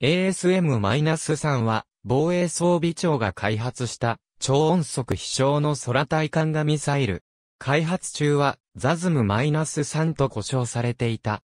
ASM-3 は、防衛装備庁が開発した、超音速飛翔の空対艦がミサイル。開発中は、ZASM-3 と呼称されていた。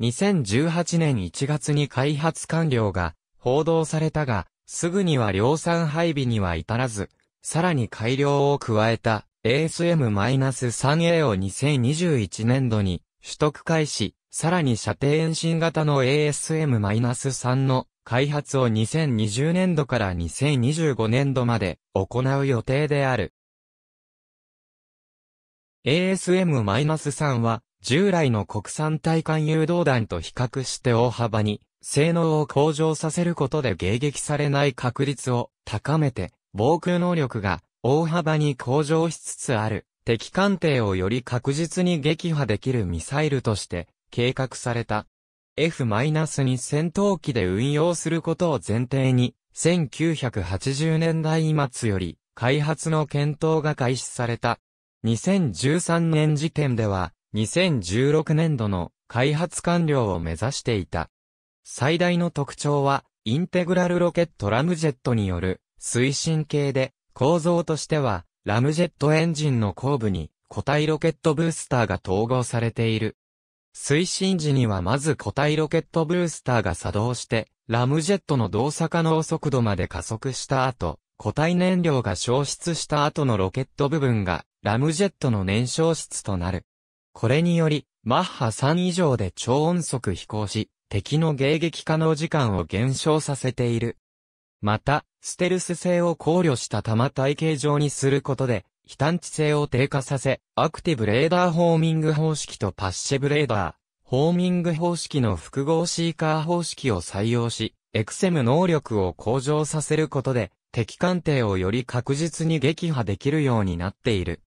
2018年1月に開発完了が、報道されたが、すぐには量産配備には至らず、さらに改良を加えた ASM-3A を2021年度に取得開始、さらに射程延伸型の ASM-3 の開発を2020年度から2025年度まで行う予定である。ASM-3 は従来の国産対艦誘導弾と比較して大幅に性能を向上させることで迎撃されない確率を高めて防空能力が大幅に向上しつつある敵艦艇をより確実に撃破できるミサイルとして計画された F-2 戦闘機で運用することを前提に1980年代末より開発の検討が開始された。2013年時点では2016年度の開発完了を目指していた。最大の特徴はインテグラルロケットラムジェットによる推進系で構造としてはラムジェットエンジンの後部に固体ロケットブースターが統合されている。推進時にはまず固体ロケットブースターが作動して、ラムジェットの動作可能速度まで加速した後、固体燃料が消失した後のロケット部分が、ラムジェットの燃焼室となる。これにより、マッハ3以上で超音速飛行し、敵の迎撃可能時間を減少させている。また、ステルス性を考慮した弾体系上にすることで、非探知性を低下させ、アクティブレーダーホーミング方式とパッシブレーダー、ホーミング方式の複合シーカー方式を採用し、エクセム能力を向上させることで、敵艦艇をより確実に撃破できるようになっている。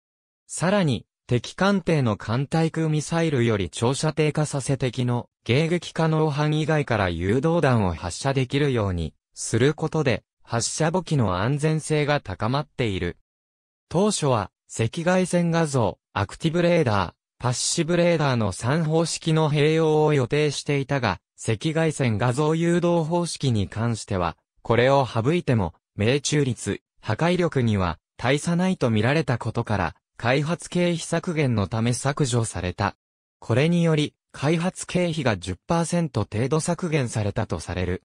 さらに、敵艦艇の艦対空ミサイルより長射低下させ敵の迎撃可能範囲外から誘導弾を発射できるようにすることで、発射簿記の安全性が高まっている。当初は、赤外線画像、アクティブレーダー、パッシブレーダーの3方式の併用を予定していたが、赤外線画像誘導方式に関しては、これを省いても、命中率、破壊力には大差ないと見られたことから、開発経費削減のため削除された。これにより、開発経費が10%程度削減されたとされる。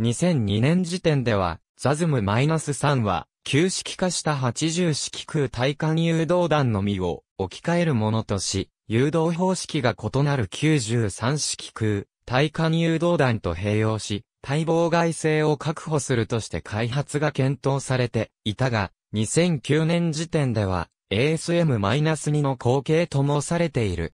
2002年時点では、ザズム -3 は、旧式化した80式空体艦誘導弾のみを置き換えるものとし、誘導方式が異なる93式空体艦誘導弾と併用し、対妨害性を確保するとして開発が検討されていたが、2009年時点では ASM-2 の後継と申されている。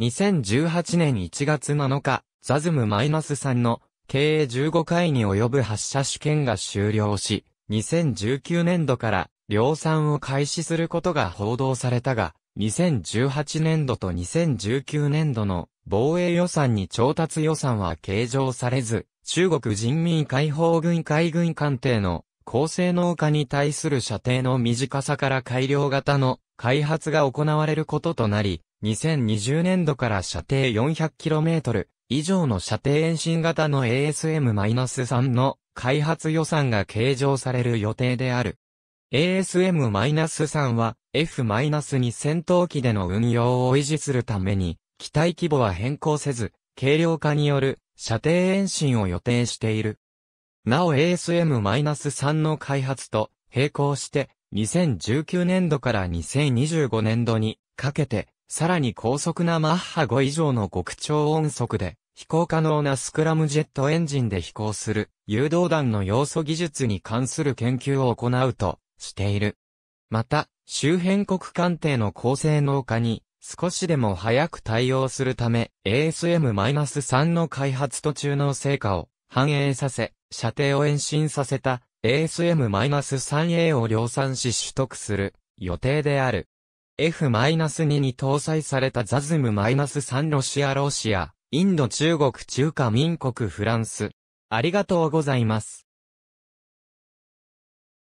2018年1月7日、ザズム -3 の計15回に及ぶ発射試験が終了し、2019年度から量産を開始することが報道されたが、2018年度と2019年度の防衛予算に調達予算は計上されず、中国人民解放軍海軍艦艇の高性能化に対する射程の短さから改良型の開発が行われることとなり、2020年度から射程 400km、以上の射程延伸型の ASM-3 の開発予算が計上される予定である。ASM-3 は F-2 戦闘機での運用を維持するために、機体規模は変更せず、軽量化による射程延伸を予定している。なお ASM-3 の開発と並行して、2019年度から2025年度にかけて、さらに高速なマッハ5以上の極超音速で飛行可能なスクラムジェットエンジンで飛行する誘導弾の要素技術に関する研究を行うとしている。また、周辺国艦艇の高性能化に少しでも早く対応するため ASM-3 の開発途中の成果を反映させ、射程を延伸させた ASM-3A を量産し取得する予定である。F-2 に搭載されたザズム -3 ロシアロシア、インド中国中華民国フランス。ありがとうございます。